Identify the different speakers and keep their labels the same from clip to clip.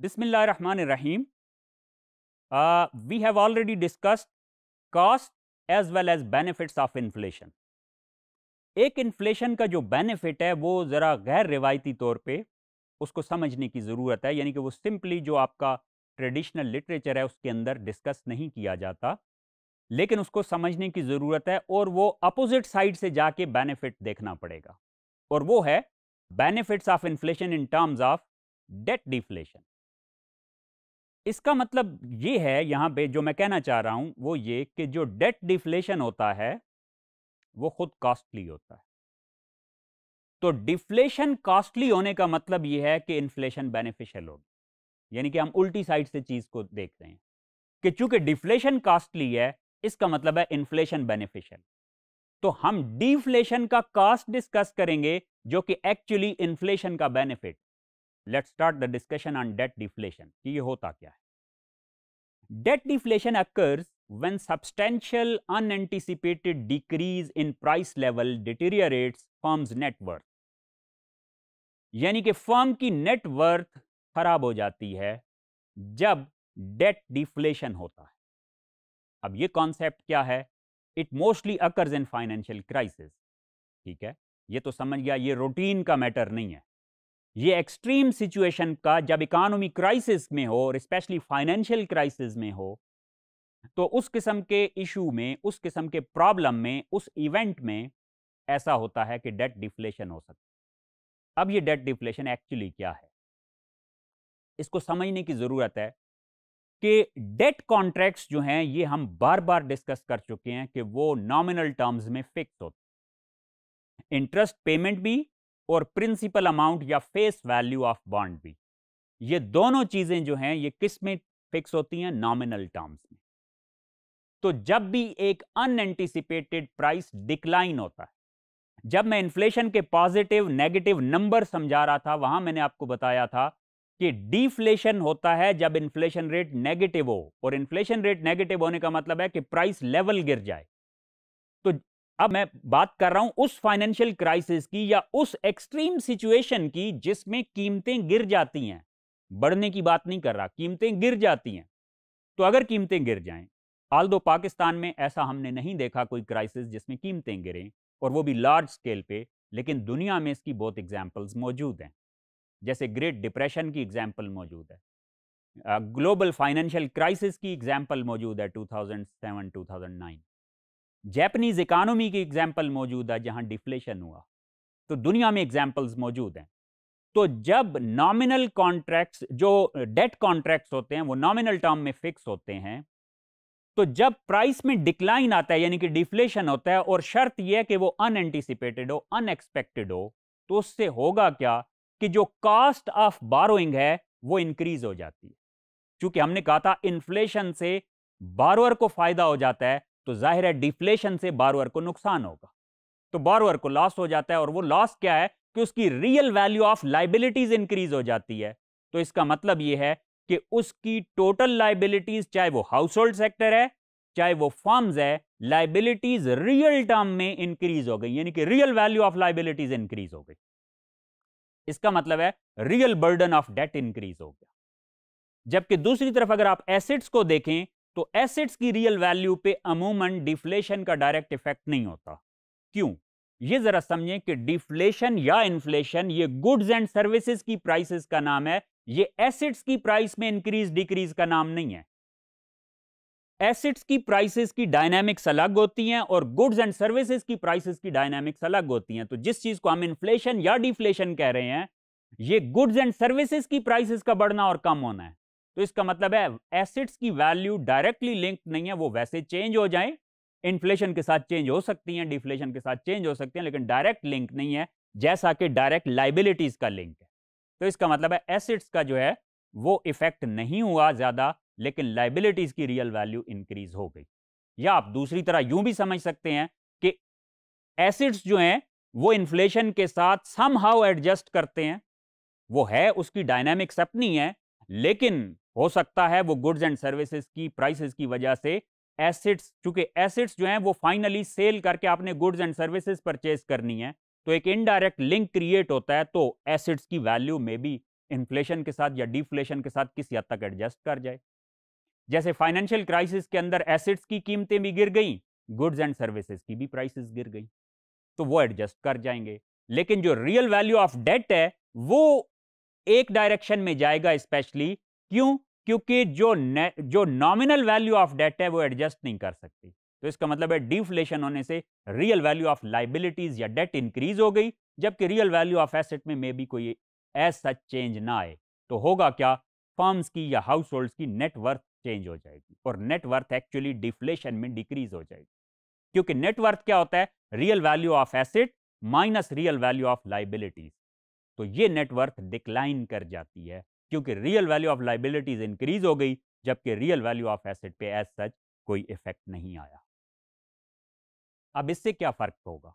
Speaker 1: बिसमिल्ल रन Rahim. We have already discussed discussed as well as benefits of inflation एक inflation का जो benefit है वो ज़रा गैर रिवायती तौर पे उसको समझने की ज़रूरत है यानी कि वो सिंपली जो आपका ट्रेडिशनल लिटरेचर है उसके अंदर डिस्कस नहीं किया जाता लेकिन उसको समझने की ज़रूरत है और वो अपोजिट साइड से जाके बेनिफिट देखना पड़ेगा और वो है benefits of inflation in terms of debt deflation इसका मतलब ये है यहाँ पे जो मैं कहना चाह रहा हूँ वो ये कि जो डेट डिफ्लेशन होता है वो खुद कॉस्टली होता है तो डिफ्लेशन कॉस्टली होने का मतलब ये है कि इन्फ्लेशन बेनिफिशियल होगी यानी कि हम उल्टी साइड से चीज़ को देख रहे हैं कि चूंकि डिफ्लेशन कॉस्टली है इसका मतलब है इन्फ्लेशन बेनिफिशियल तो हम डिफ्लेशन का कॉस्ट डिस्कस करेंगे जो कि एक्चुअली इन्फ्लेशन का benefit let start the discussion on debt deflation कि ये होता क्या है debt deflation occurs when substantial unanticipated decrease in price level deteriorates firm's net यानी कि फर्म की नेटवर्थ खराब हो जाती है जब डेट डिफ्लेशन होता है अब ये कॉन्सेप्ट क्या है it mostly occurs in financial crisis ठीक है ये तो समझ गया ये रूटीन का मैटर नहीं है ये एक्सट्रीम सिचुएशन का जब इकानमी क्राइसिस में हो और स्पेशली फाइनेंशियल क्राइसिस में हो तो उस किस्म के इशू में उस किस्म के प्रॉब्लम में उस इवेंट में ऐसा होता है कि डेट डिफ्लेशन हो सकता है अब ये डेट डिफ्लेशन एक्चुअली क्या है इसको समझने की ज़रूरत है कि डेट कॉन्ट्रैक्ट्स जो हैं ये हम बार बार डिस्कस कर चुके हैं कि वो नॉमिनल टर्म्स में फिक्स होते इंटरेस्ट पेमेंट भी और प्रिंसिपल अमाउंट या फेस वैल्यू ऑफ बॉन्ड भी ये दोनों चीज़ें जो हैं ये किस में फिक्स होती हैं नॉमिनल टर्म्स में तो जब भी एक अनएंटिसिपेटेड प्राइस डिक्लाइन होता है जब मैं इन्फ्लेशन के पॉजिटिव नेगेटिव नंबर समझा रहा था वहां मैंने आपको बताया था कि डिफ्लेशन होता है जब इन्फ्लेशन रेट नेगेटिव हो और इन्फ्लेशन रेट नेगेटिव होने का मतलब है कि प्राइस लेवल गिर जाए तो अब मैं बात कर रहा हूं उस फाइनेंशियल क्राइसिस की या उस एक्सट्रीम सिचुएशन की जिसमें कीमतें गिर जाती हैं बढ़ने की बात नहीं कर रहा कीमतें गिर जाती हैं तो अगर कीमतें गिर जाएं आल दो पाकिस्तान में ऐसा हमने नहीं देखा कोई क्राइसिस जिसमें कीमतें गिरें और वो भी लार्ज स्केल पे लेकिन दुनिया में इसकी बहुत एग्जाम्पल्स मौजूद हैं जैसे ग्रेट डिप्रेशन की एग्जाम्पल मौजूद है ग्लोबल फाइनेंशियल क्राइसिस की एग्जाम्पल मौजूद है 2007-2009 जैपनीज़ इकानमी की एग्जाम्पल मौजूद है जहां डिफ्लेशन हुआ तो दुनिया में एग्जाम्पल्स मौजूद हैं तो जब नॉमिनल कॉन्ट्रैक्ट्स जो डेट कॉन्ट्रैक्ट्स होते हैं वो नॉमिनल टर्म में फिक्स होते हैं तो जब प्राइस में डिक्लाइन आता है यानी कि डिफ्लेशन होता है और शर्त यह कि वो अनएंटिसिपेटेड हो अनएक्सपेक्टेड हो तो उससे होगा क्या कि जो कॉस्ट ऑफ बारोइंग है वो इंक्रीज हो जाती है क्योंकि हमने कहा था इन्फ्लेशन से बारोअर को फायदा हो जाता है तो जाहिर है डिफ्लेशन से बारोअर को नुकसान होगा तो बारोअर को लॉस हो जाता है और वो लॉस क्या है कि उसकी real value of liabilities increase हो जाती है तो इसका मतलब ये है कि उसकी टोटल लाइबिलिटीज चाहे वो हाउस होल्ड सेक्टर है चाहे वो फॉर्म्स है लाइबिलिटीज रियल टर्म में इंक्रीज हो गई यानी कि real value of liabilities increase हो गई इसका मतलब है real burden of debt increase हो गया जबकि दूसरी तरफ अगर आप एसेट्स को देखें तो एसेट्स की रियल वैल्यू पे अमूमन डिफ्लेशन का डायरेक्ट इफेक्ट नहीं होता क्यों ये जरा समझें कि डिफ्लेशन या इन्फ्लेशन ये गुड्स एंड सर्विसेज की प्राइसेस का नाम है ये एसेट्स की प्राइस में इंक्रीज डिक्रीज का नाम नहीं है एसेट्स की प्राइसेस की डायनामिक्स अलग होती हैं और गुड्स एंड सर्विसेज की प्राइसेस की डायनामिक्स अलग होती हैं तो जिस चीज को हम इन्फ्लेशन या डिफ्लेशन कह रहे हैं ये गुड्स एंड सर्विसेज की प्राइसेस का बढ़ना और कम होना है तो इसका मतलब है एसिड्स की वैल्यू डायरेक्टली लिंक नहीं है वो वैसे चेंज हो जाए इन्फ्लेशन के साथ चेंज हो सकती हैं डिफ्लेशन के साथ चेंज हो सकती हैं लेकिन डायरेक्ट लिंक नहीं है जैसा कि डायरेक्ट लाइबिलिटीज़ का लिंक है तो इसका मतलब है एसिड्स का जो है वो इफेक्ट नहीं हुआ ज़्यादा लेकिन लाइबिलिटीज़ की रियल वैल्यू इंक्रीज हो गई या आप दूसरी तरह यूं भी समझ सकते हैं कि एसिड्स जो हैं वो इन्फ्लेशन के साथ सम हाउ एडजस्ट करते हैं वो है उसकी डायनामिक्स अपनी है लेकिन हो सकता है वो गुड्स एंड सर्विसेज की प्राइसेस की वजह से एसेट्स चूंकि एसेट्स जो हैं वो फाइनली सेल करके आपने गुड्स एंड सर्विसेज परचेज करनी है तो एक इनडायरेक्ट लिंक क्रिएट होता है तो एसेट्स की वैल्यू में भी इन्फ्लेशन के साथ या डिफ्लेशन के साथ किसी हद तक एडजस्ट कर जाए जैसे फाइनेंशियल क्राइसिस के अंदर एसेट्स की कीमतें भी गिर गई गुड्स एंड सर्विसेज की भी प्राइसेस गिर गई तो वो एडजस्ट कर जाएंगे लेकिन जो रियल वैल्यू ऑफ डेट है वो एक डायरेक्शन में जाएगा स्पेशली क्यों क्योंकि जो जो नॉमिनल वैल्यू ऑफ डेट है वो एडजस्ट नहीं कर सकती तो इसका मतलब है डिफ्लेशन होने से रियल वैल्यू ऑफ लाइबिलिटीज या डेट इंक्रीज हो गई जबकि रियल वैल्यू ऑफ एसेट में मे बी कोई एज सच चेंज ना आए तो होगा क्या फर्म्स की या हाउस होल्ड्स की नेटवर्थ चेंज हो जाएगी और नेटवर्थ एक्चुअली डिफ्लेशन में डिक्रीज हो जाएगी क्योंकि नेटवर्थ क्या होता है real value of asset minus real value of liabilities तो ये नेटवर्थ डिक्लाइन कर जाती है क्योंकि real value of liabilities increase हो गई जबकि रियल वैल्यू ऑफ एसेट पे एज सच कोई इफेक्ट नहीं आया अब इससे क्या फर्क होगा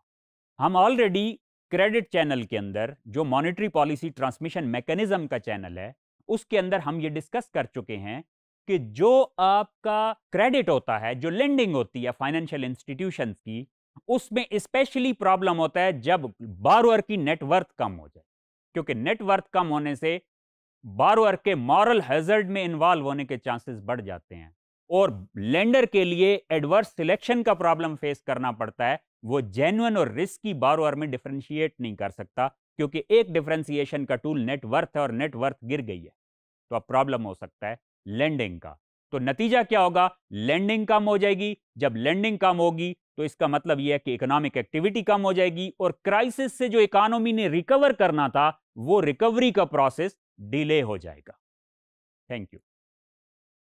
Speaker 1: हम ऑलरेडी क्रेडिट चैनल के अंदर जो मॉनेटरी पॉलिसी ट्रांसमिशन मैकेनिज्म का चैनल है उसके अंदर हम ये डिस्कस कर चुके हैं कि जो आपका क्रेडिट होता है जो लेंडिंग होती है फाइनेंशियल इंस्टीट्यूशंस की उसमें स्पेशली प्रॉब्लम होता है जब बारोअर की नेटवर्थ कम हो जाए क्योंकि नेटवर्थ कम होने से बारोअर के मॉरल हैजर्ड में इन्वॉल्व होने के चांसेस बढ़ जाते हैं और लेंडर के लिए एडवर्स सिलेक्शन का प्रॉब्लम फेस करना पड़ता है वो जेन्युन और रिस्की बारोअर में डिफ्रेंशिएट नहीं कर सकता क्योंकि एक डिफ्रेंसिएशन का टूल नेटवर्थ है और नेटवर्थ गिर गई है तो अब प्रॉब्लम हो सकता है लैंडिंग का तो नतीजा क्या होगा लैंडिंग कम हो जाएगी जब लैंडिंग कम होगी तो इसका मतलब यह है कि इकोनॉमिक एक्टिविटी कम हो जाएगी और क्राइसिस से जो इकोनॉमी ने रिकवर करना था वो रिकवरी का प्रोसेस डिले हो जाएगा थैंक यू